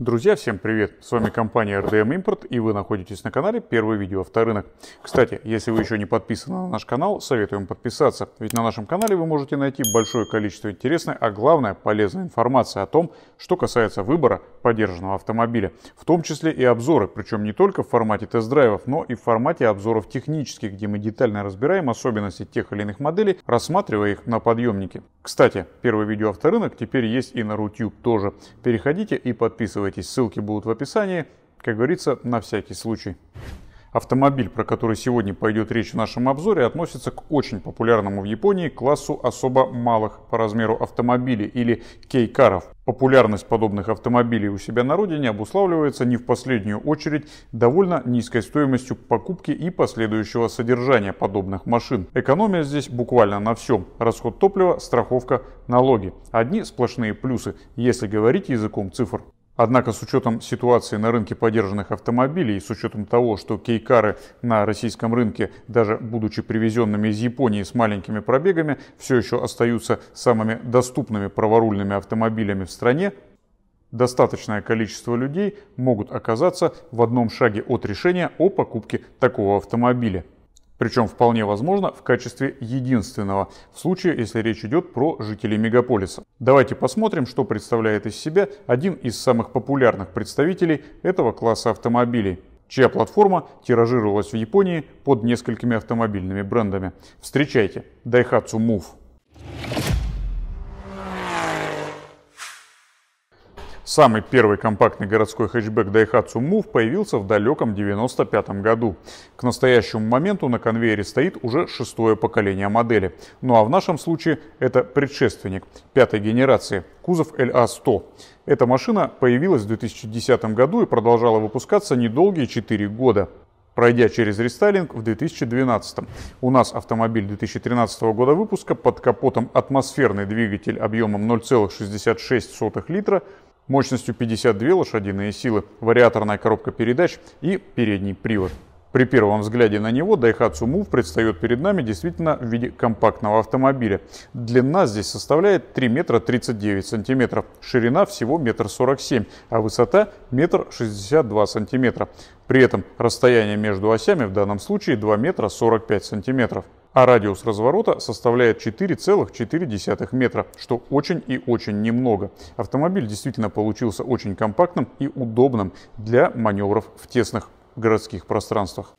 Друзья, всем привет! С вами компания RDM Import и вы находитесь на канале Первое видео авторынок. Кстати, если вы еще не подписаны на наш канал, советуем подписаться, ведь на нашем канале вы можете найти большое количество интересной, а главное полезной информации о том, что касается выбора поддержанного автомобиля, в том числе и обзоры, причем не только в формате тест-драйвов, но и в формате обзоров технических, где мы детально разбираем особенности тех или иных моделей, рассматривая их на подъемнике. Кстати, первое видео авторынок теперь есть и на Рутюб тоже. Переходите и подписывайтесь, ссылки будут в описании, как говорится, на всякий случай. Автомобиль, про который сегодня пойдет речь в нашем обзоре, относится к очень популярному в Японии классу особо малых по размеру автомобилей или кейкаров. Популярность подобных автомобилей у себя на родине обуславливается не в последнюю очередь довольно низкой стоимостью покупки и последующего содержания подобных машин. Экономия здесь буквально на всем. Расход топлива, страховка, налоги. Одни сплошные плюсы, если говорить языком цифр. Однако с учетом ситуации на рынке подержанных автомобилей и с учетом того, что кейкары на российском рынке, даже будучи привезенными из Японии с маленькими пробегами, все еще остаются самыми доступными праворульными автомобилями в стране, достаточное количество людей могут оказаться в одном шаге от решения о покупке такого автомобиля. Причем вполне возможно в качестве единственного, в случае, если речь идет про жителей мегаполиса. Давайте посмотрим, что представляет из себя один из самых популярных представителей этого класса автомобилей чья платформа тиражировалась в Японии под несколькими автомобильными брендами. Встречайте, Daihatsu Move. Самый первый компактный городской хэтчбэк Daihatsu Move появился в далеком 1995 году. К настоящему моменту на конвейере стоит уже шестое поколение модели. Ну а в нашем случае это предшественник пятой генерации, кузов LA100. А Эта машина появилась в 2010 году и продолжала выпускаться недолгие 4 года пройдя через рестайлинг в 2012. У нас автомобиль 2013 года выпуска под капотом атмосферный двигатель объемом 0,66 литра мощностью 52 лошадиные силы, вариаторная коробка передач и передний привод. При первом взгляде на него Daihatsu Muv предстает перед нами действительно в виде компактного автомобиля. Длина здесь составляет 3 метра 39 сантиметров, ширина всего метр 47, а высота метр 62 сантиметра. При этом расстояние между осями в данном случае 2 метра 45 сантиметров а радиус разворота составляет 4,4 метра, что очень и очень немного. Автомобиль действительно получился очень компактным и удобным для маневров в тесных городских пространствах.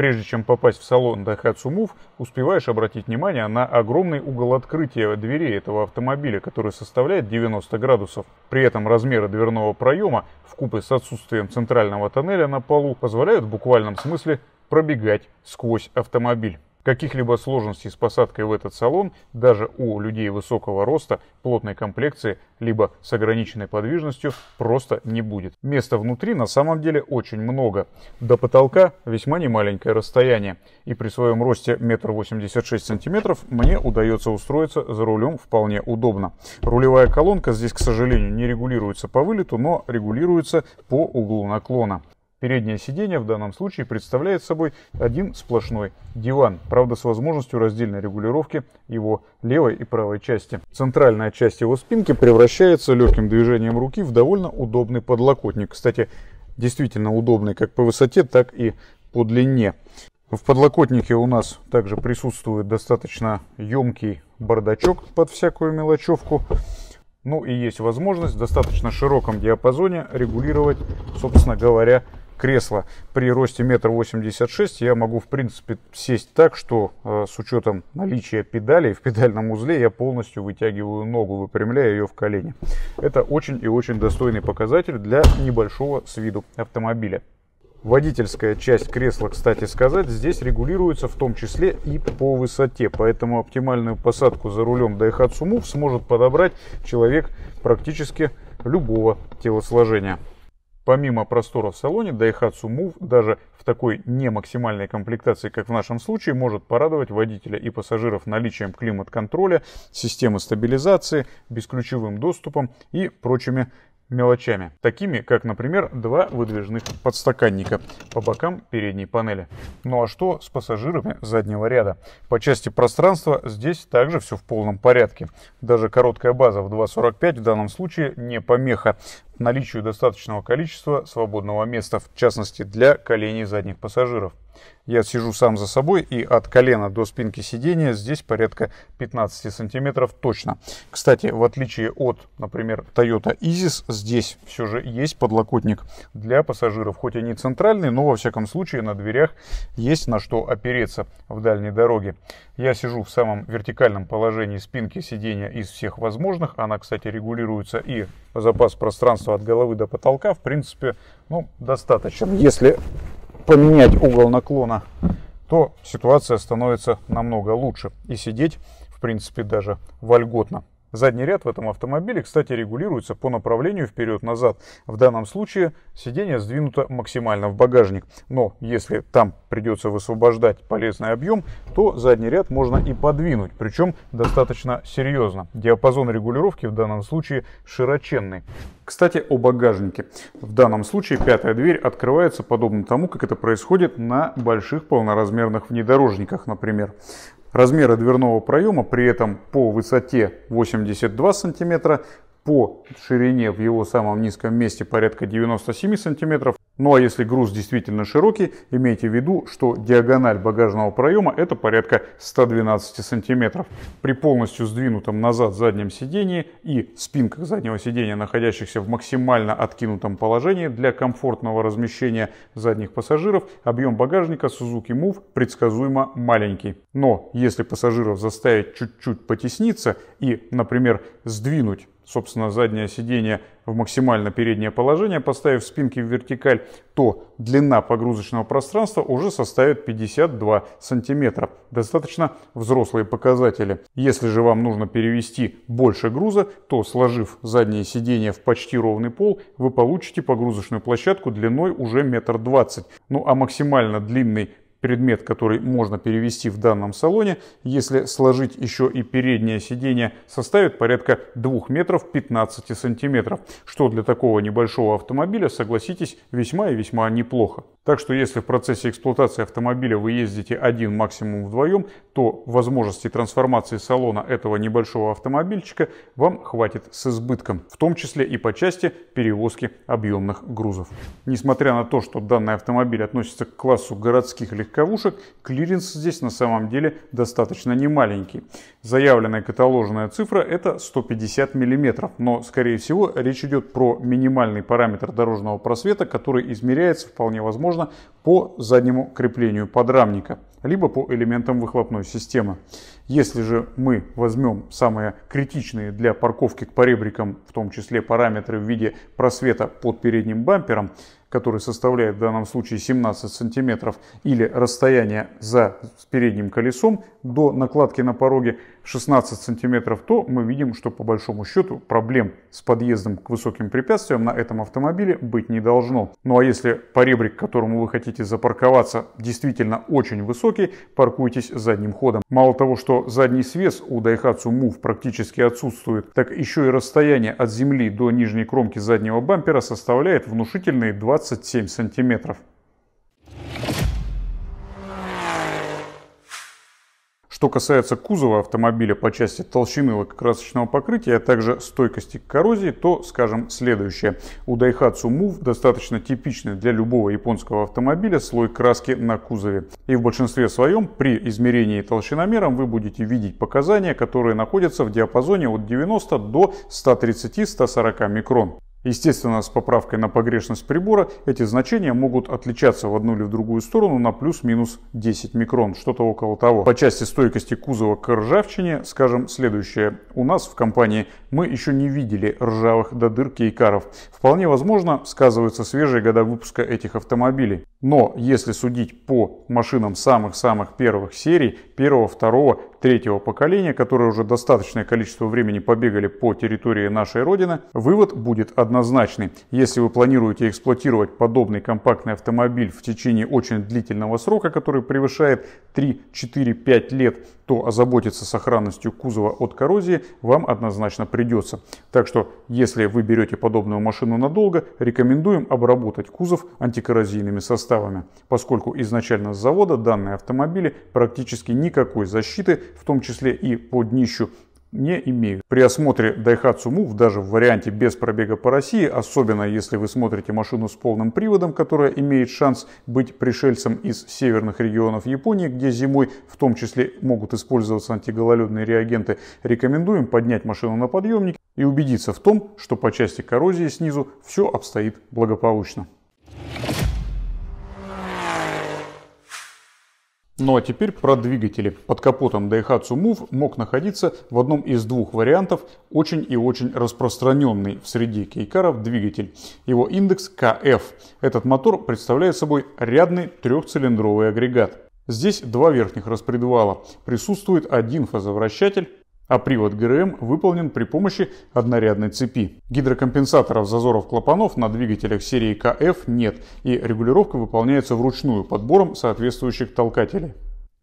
Прежде чем попасть в салон Daihatsu Move, успеваешь обратить внимание на огромный угол открытия дверей этого автомобиля, который составляет 90 градусов. При этом размеры дверного проема в купе с отсутствием центрального тоннеля на полу позволяют в буквальном смысле пробегать сквозь автомобиль. Каких-либо сложностей с посадкой в этот салон даже у людей высокого роста, плотной комплекции, либо с ограниченной подвижностью просто не будет. Места внутри на самом деле очень много. До потолка весьма немаленькое расстояние. И при своем росте 1,86 см мне удается устроиться за рулем вполне удобно. Рулевая колонка здесь, к сожалению, не регулируется по вылету, но регулируется по углу наклона. Переднее сиденье в данном случае представляет собой один сплошной диван, правда с возможностью раздельной регулировки его левой и правой части. Центральная часть его спинки превращается легким движением руки в довольно удобный подлокотник. Кстати, действительно удобный как по высоте, так и по длине. В подлокотнике у нас также присутствует достаточно емкий бардачок под всякую мелочевку. Ну и есть возможность в достаточно широком диапазоне регулировать, собственно говоря, кресла при росте 1,86 м я могу, в принципе, сесть так, что э, с учетом наличия педалей в педальном узле я полностью вытягиваю ногу, выпрямляя ее в колени. Это очень и очень достойный показатель для небольшого с виду автомобиля. Водительская часть кресла, кстати сказать, здесь регулируется в том числе и по высоте, поэтому оптимальную посадку за рулем Daihatsu Move сможет подобрать человек практически любого телосложения. Помимо простора в салоне, Daihatsu Move даже в такой не максимальной комплектации, как в нашем случае, может порадовать водителя и пассажиров наличием климат-контроля, системы стабилизации, бесключевым доступом и прочими мелочами, такими как, например, два выдвижных подстаканника по бокам передней панели. Ну а что с пассажирами заднего ряда? По части пространства здесь также все в полном порядке. Даже короткая база в 2.45 в данном случае не помеха наличию достаточного количества свободного места, в частности для коленей задних пассажиров. Я сижу сам за собой, и от колена до спинки сидения здесь порядка 15 сантиметров точно. Кстати, в отличие от, например, Toyota Isis, здесь все же есть подлокотник для пассажиров. Хоть и не центральный, но во всяком случае на дверях есть на что опереться в дальней дороге. Я сижу в самом вертикальном положении спинки сидения из всех возможных. Она, кстати, регулируется и запас пространства от головы до потолка, в принципе, ну, достаточно. Если поменять угол наклона, то ситуация становится намного лучше. И сидеть, в принципе, даже вольготно. Задний ряд в этом автомобиле, кстати, регулируется по направлению вперед-назад. В данном случае сиденье сдвинуто максимально в багажник. Но если там придется высвобождать полезный объем, то задний ряд можно и подвинуть. Причем достаточно серьезно. Диапазон регулировки в данном случае широченный. Кстати, о багажнике. В данном случае пятая дверь открывается подобно тому, как это происходит на больших полноразмерных внедорожниках, например. Размеры дверного проема при этом по высоте 82 см, по ширине в его самом низком месте порядка 97 сантиметров. Ну а если груз действительно широкий, имейте в виду, что диагональ багажного проема это порядка 112 сантиметров. При полностью сдвинутом назад заднем сидении и спинках заднего сидения, находящихся в максимально откинутом положении для комфортного размещения задних пассажиров, объем багажника Suzuki Move предсказуемо маленький. Но если пассажиров заставить чуть-чуть потесниться и, например, сдвинуть собственно, заднее сиденье в максимально переднее положение, поставив спинки в вертикаль, то длина погрузочного пространства уже составит 52 сантиметра. Достаточно взрослые показатели. Если же вам нужно перевести больше груза, то сложив заднее сиденье в почти ровный пол, вы получите погрузочную площадку длиной уже метр двадцать. Ну а максимально длинный предмет, который можно перевести в данном салоне, если сложить еще и переднее сиденье, составит порядка 2 метров 15 сантиметров, что для такого небольшого автомобиля, согласитесь, весьма и весьма неплохо. Так что если в процессе эксплуатации автомобиля вы ездите один, максимум вдвоем, то возможности трансформации салона этого небольшого автомобильчика вам хватит с избытком, в том числе и по части перевозки объемных грузов. Несмотря на то, что данный автомобиль относится к классу городских легковушек, клиренс здесь на самом деле достаточно немаленький. Заявленная каталожная цифра это 150 мм, но скорее всего речь идет про минимальный параметр дорожного просвета, который измеряется вполне возможно возможно, по заднему креплению подрамника, либо по элементам выхлопной системы. Если же мы возьмем самые критичные для парковки к поребрикам, в том числе параметры в виде просвета под передним бампером, который составляет в данном случае 17 сантиметров, или расстояние за передним колесом до накладки на пороге, 16 сантиметров, то мы видим, что по большому счету проблем с подъездом к высоким препятствиям на этом автомобиле быть не должно. Ну а если поребрик, к которому вы хотите запарковаться, действительно очень высокий, паркуйтесь задним ходом. Мало того, что задний свес у Daihatsu Muv практически отсутствует, так еще и расстояние от земли до нижней кромки заднего бампера составляет внушительные 27 сантиметров. Что касается кузова автомобиля по части толщины лакокрасочного покрытия, а также стойкости к коррозии, то скажем следующее. У Daihatsu Move достаточно типичный для любого японского автомобиля слой краски на кузове. И в большинстве своем при измерении толщиномером вы будете видеть показания, которые находятся в диапазоне от 90 до 130-140 микрон. Естественно, с поправкой на погрешность прибора эти значения могут отличаться в одну или в другую сторону на плюс-минус 10 микрон, что-то около того. По части стойкости кузова к ржавчине, скажем следующее. У нас в компании мы еще не видели ржавых до дыр кейкаров. Вполне возможно, сказываются свежие года выпуска этих автомобилей. Но если судить по машинам самых-самых первых серий, первого, второго, третьего поколения, которые уже достаточное количество времени побегали по территории нашей Родины, вывод будет однозначный. Если вы планируете эксплуатировать подобный компактный автомобиль в течение очень длительного срока, который превышает 3, 4, 5 лет, то озаботиться сохранностью кузова от коррозии вам однозначно придется придется. Так что, если вы берете подобную машину надолго, рекомендуем обработать кузов антикоррозийными составами, поскольку изначально с завода данные автомобили практически никакой защиты, в том числе и по днищу, не имеют. При осмотре Daihatsu Move, даже в варианте без пробега по России, особенно если вы смотрите машину с полным приводом, которая имеет шанс быть пришельцем из северных регионов Японии, где зимой в том числе могут использоваться антигололедные реагенты, рекомендуем поднять машину на подъемник и убедиться в том, что по части коррозии снизу все обстоит благополучно. Ну а теперь про двигатели. Под капотом Daihatsu Move мог находиться в одном из двух вариантов очень и очень распространенный в среде кейкаров двигатель. Его индекс KF. Этот мотор представляет собой рядный трехцилиндровый агрегат. Здесь два верхних распредвала. Присутствует один фазовращатель а привод ГРМ выполнен при помощи однорядной цепи. Гидрокомпенсаторов зазоров клапанов на двигателях серии КФ нет, и регулировка выполняется вручную подбором соответствующих толкателей.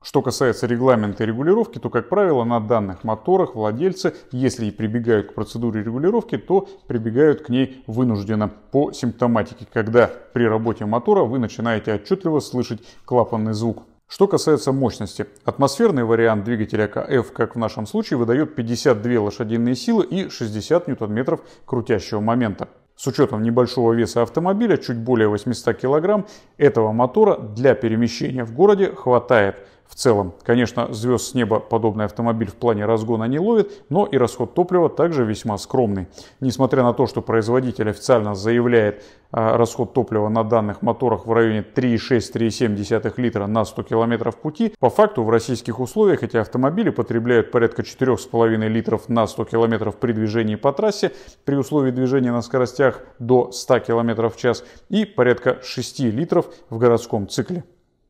Что касается регламента регулировки, то, как правило, на данных моторах владельцы, если и прибегают к процедуре регулировки, то прибегают к ней вынужденно по симптоматике, когда при работе мотора вы начинаете отчетливо слышать клапанный звук. Что касается мощности, атмосферный вариант двигателя КФ, как в нашем случае, выдает 52 лошадиные силы и 60 ньютон-метров крутящего момента. С учетом небольшого веса автомобиля, чуть более 800 кг, этого мотора для перемещения в городе хватает – в целом. Конечно, звезд с неба подобный автомобиль в плане разгона не ловит, но и расход топлива также весьма скромный. Несмотря на то, что производитель официально заявляет а, расход топлива на данных моторах в районе 3,6-3,7 литра на 100 км пути, по факту в российских условиях эти автомобили потребляют порядка 4,5 литров на 100 км при движении по трассе при условии движения на скоростях до 100 км в час и порядка 6 литров в городском цикле.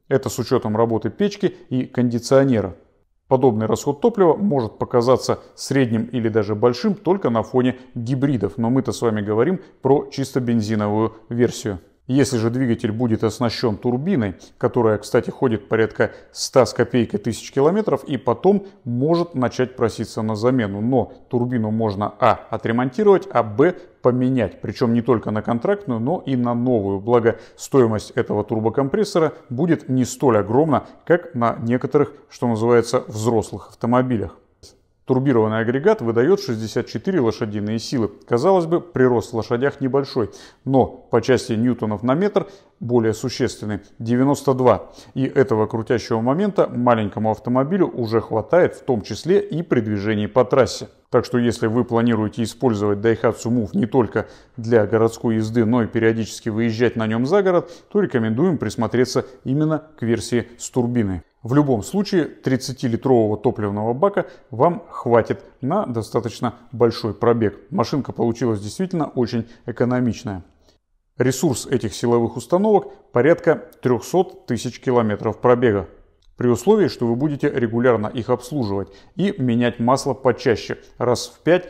Это с учетом работы печки и кондиционера. Подобный расход топлива может показаться средним или даже большим только на фоне гибридов, но мы-то с вами говорим про чисто бензиновую версию. Если же двигатель будет оснащен турбиной, которая, кстати, ходит порядка 100 с копейкой тысяч километров и потом может начать проситься на замену, но турбину можно а. отремонтировать, а б поменять, причем не только на контрактную, но и на новую, благо стоимость этого турбокомпрессора будет не столь огромна, как на некоторых, что называется, взрослых автомобилях. Турбированный агрегат выдает 64 лошадиные силы. Казалось бы, прирост в лошадях небольшой, но по части ньютонов на метр более существенный – 92. И этого крутящего момента маленькому автомобилю уже хватает, в том числе и при движении по трассе. Так что если вы планируете использовать Daihatsu Move не только для городской езды, но и периодически выезжать на нем за город, то рекомендуем присмотреться именно к версии с турбиной. В любом случае 30-литрового топливного бака вам хватит на достаточно большой пробег. Машинка получилась действительно очень экономичная. Ресурс этих силовых установок порядка 300 тысяч километров пробега. При условии, что вы будете регулярно их обслуживать и менять масло почаще, раз в 5-6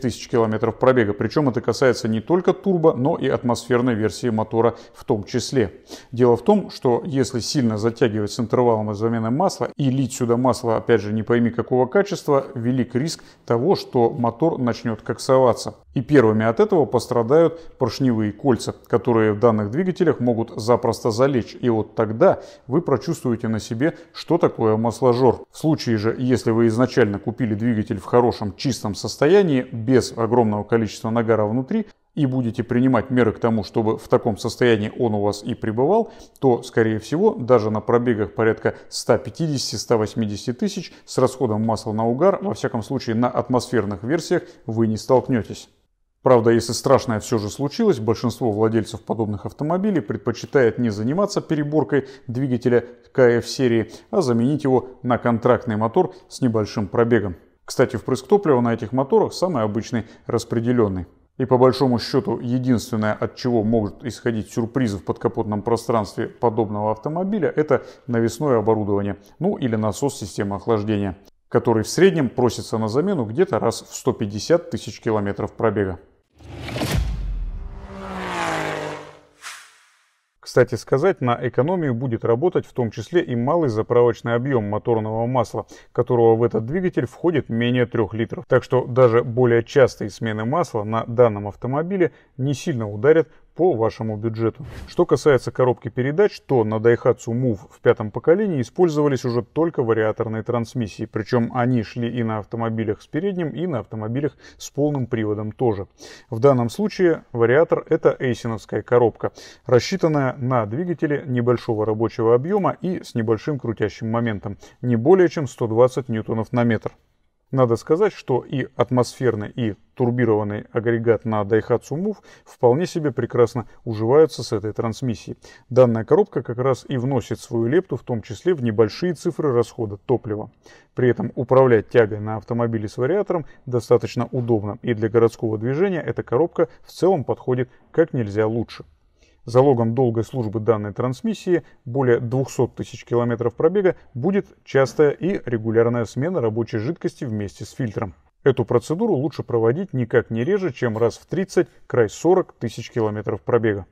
тысяч километров пробега. Причем это касается не только турбо, но и атмосферной версии мотора в том числе. Дело в том, что если сильно затягивать с интервалом из замены масла и лить сюда масло, опять же, не пойми какого качества, велик риск того, что мотор начнет коксоваться. И первыми от этого пострадают поршневые кольца, которые в данных двигателях могут запросто залечь. И вот тогда вы прочувствуете на себе, что такое масложор. В случае же, если вы изначально купили двигатель в хорошем чистом состоянии, без огромного количества нагара внутри, и будете принимать меры к тому, чтобы в таком состоянии он у вас и пребывал, то, скорее всего, даже на пробегах порядка 150-180 тысяч с расходом масла на угар, во всяком случае на атмосферных версиях, вы не столкнетесь. Правда, если страшное все же случилось, большинство владельцев подобных автомобилей предпочитает не заниматься переборкой двигателя КФ-серии, а заменить его на контрактный мотор с небольшим пробегом. Кстати, впрыск топлива на этих моторах самый обычный распределенный. И по большому счету единственное, от чего могут исходить сюрпризы в подкапотном пространстве подобного автомобиля, это навесное оборудование, ну или насос системы охлаждения, который в среднем просится на замену где-то раз в 150 тысяч километров пробега. Кстати сказать, на экономию будет работать в том числе и малый заправочный объем моторного масла, которого в этот двигатель входит менее 3 литров. Так что даже более частые смены масла на данном автомобиле не сильно ударят по вашему бюджету. Что касается коробки передач, то на Daihatsu Move в пятом поколении использовались уже только вариаторные трансмиссии, причем они шли и на автомобилях с передним, и на автомобилях с полным приводом тоже. В данном случае вариатор это эйсиновская коробка, рассчитанная на двигатели небольшого рабочего объема и с небольшим крутящим моментом, не более чем 120 ньютонов на метр. Надо сказать, что и атмосферный, и турбированный агрегат на Daihatsu Move вполне себе прекрасно уживаются с этой трансмиссией. Данная коробка как раз и вносит свою лепту, в том числе в небольшие цифры расхода топлива. При этом управлять тягой на автомобиле с вариатором достаточно удобно, и для городского движения эта коробка в целом подходит как нельзя лучше. Залогом долгой службы данной трансмиссии, более 200 тысяч километров пробега, будет частая и регулярная смена рабочей жидкости вместе с фильтром. Эту процедуру лучше проводить никак не реже, чем раз в 30, край 40 тысяч километров пробега.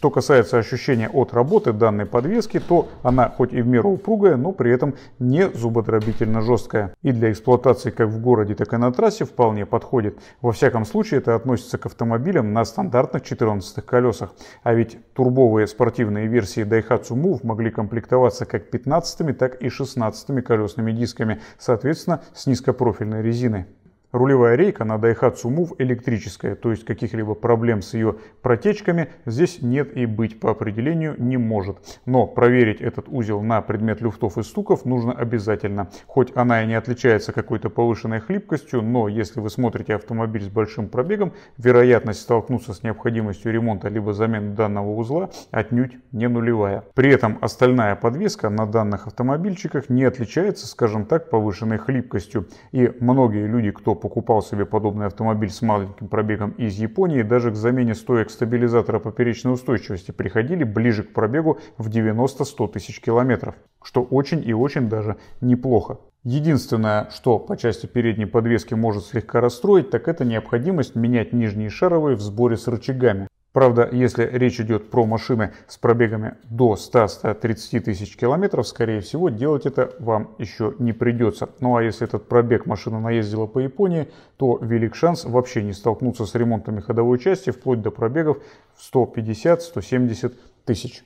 Что касается ощущения от работы данной подвески, то она хоть и в меру упругая, но при этом не зубодробительно жесткая. И для эксплуатации как в городе, так и на трассе вполне подходит. Во всяком случае, это относится к автомобилям на стандартных 14 колесах. А ведь турбовые спортивные версии Daihatsu Move могли комплектоваться как 15, так и 16 колесными дисками, соответственно, с низкопрофильной резиной. Рулевая рейка на Daihatsu Move электрическая, то есть каких-либо проблем с ее протечками здесь нет и быть по определению не может. Но проверить этот узел на предмет люфтов и стуков нужно обязательно. Хоть она и не отличается какой-то повышенной хлипкостью, но если вы смотрите автомобиль с большим пробегом, вероятность столкнуться с необходимостью ремонта либо замены данного узла отнюдь не нулевая. При этом остальная подвеска на данных автомобильчиках не отличается, скажем так, повышенной хлипкостью. И многие люди, кто покупал себе подобный автомобиль с маленьким пробегом из Японии, даже к замене стоек стабилизатора поперечной устойчивости приходили ближе к пробегу в 90-100 тысяч километров, что очень и очень даже неплохо. Единственное, что по части передней подвески может слегка расстроить, так это необходимость менять нижние шаровые в сборе с рычагами. Правда, если речь идет про машины с пробегами до 100-130 тысяч километров, скорее всего, делать это вам еще не придется. Ну а если этот пробег машина наездила по Японии, то велик шанс вообще не столкнуться с ремонтами ходовой части вплоть до пробегов в 150-170 тысяч.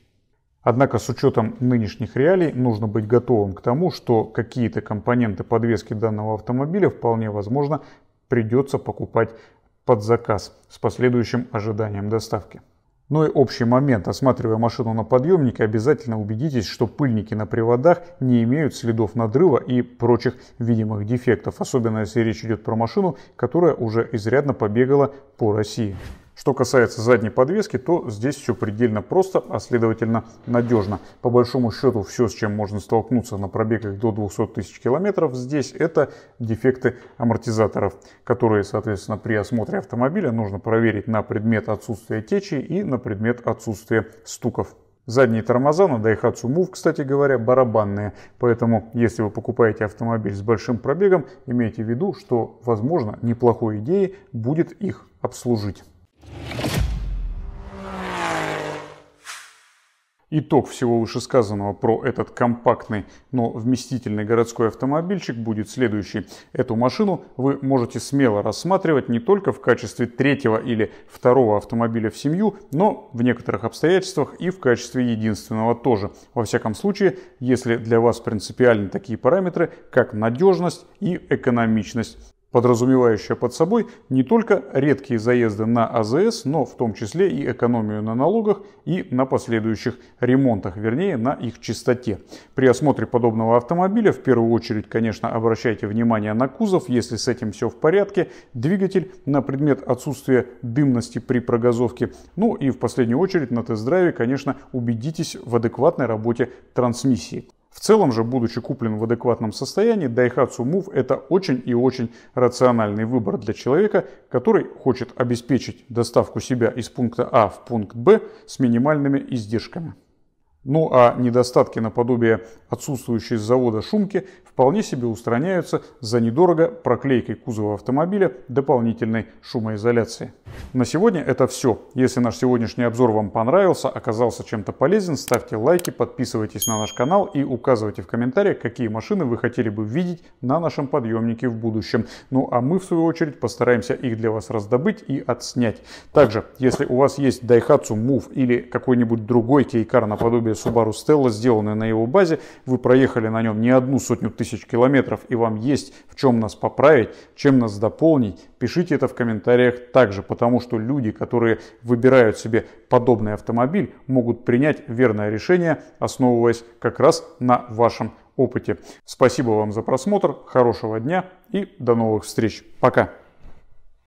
Однако с учетом нынешних реалий нужно быть готовым к тому, что какие-то компоненты подвески данного автомобиля вполне возможно придется покупать под заказ с последующим ожиданием доставки. Ну и общий момент. Осматривая машину на подъемнике, обязательно убедитесь, что пыльники на приводах не имеют следов надрыва и прочих видимых дефектов, особенно если речь идет про машину, которая уже изрядно побегала по России. Что касается задней подвески, то здесь все предельно просто, а следовательно надежно. По большому счету все, с чем можно столкнуться на пробегах до 200 тысяч километров, здесь это дефекты амортизаторов, которые, соответственно, при осмотре автомобиля нужно проверить на предмет отсутствия течи и на предмет отсутствия стуков. Задние тормоза на Daihatsu Move, кстати говоря, барабанные. Поэтому, если вы покупаете автомобиль с большим пробегом, имейте в виду, что, возможно, неплохой идеей будет их обслужить. Итог всего вышесказанного про этот компактный, но вместительный городской автомобильчик будет следующий. Эту машину вы можете смело рассматривать не только в качестве третьего или второго автомобиля в семью, но в некоторых обстоятельствах и в качестве единственного тоже. Во всяком случае, если для вас принципиальны такие параметры, как надежность и экономичность подразумевающая под собой не только редкие заезды на АЗС, но в том числе и экономию на налогах и на последующих ремонтах, вернее на их чистоте. При осмотре подобного автомобиля в первую очередь, конечно, обращайте внимание на кузов, если с этим все в порядке, двигатель на предмет отсутствия дымности при прогазовке, ну и в последнюю очередь на тест-драйве, конечно, убедитесь в адекватной работе трансмиссии. В целом же, будучи куплен в адекватном состоянии, Daihatsu Move это очень и очень рациональный выбор для человека, который хочет обеспечить доставку себя из пункта А в пункт Б с минимальными издержками. Ну а недостатки наподобие отсутствующей с завода шумки вполне себе устраняются за недорого проклейкой кузова автомобиля дополнительной шумоизоляции. На сегодня это все. Если наш сегодняшний обзор вам понравился, оказался чем-то полезен, ставьте лайки, подписывайтесь на наш канал и указывайте в комментариях, какие машины вы хотели бы видеть на нашем подъемнике в будущем. Ну а мы в свою очередь постараемся их для вас раздобыть и отснять. Также, если у вас есть Daihatsu Move или какой-нибудь другой кейкар наподобие Subaru Stella, сделанные на его базе. Вы проехали на нем не одну сотню тысяч километров, и вам есть в чем нас поправить, чем нас дополнить. Пишите это в комментариях также, потому что люди, которые выбирают себе подобный автомобиль, могут принять верное решение, основываясь как раз на вашем опыте. Спасибо вам за просмотр, хорошего дня и до новых встреч. Пока!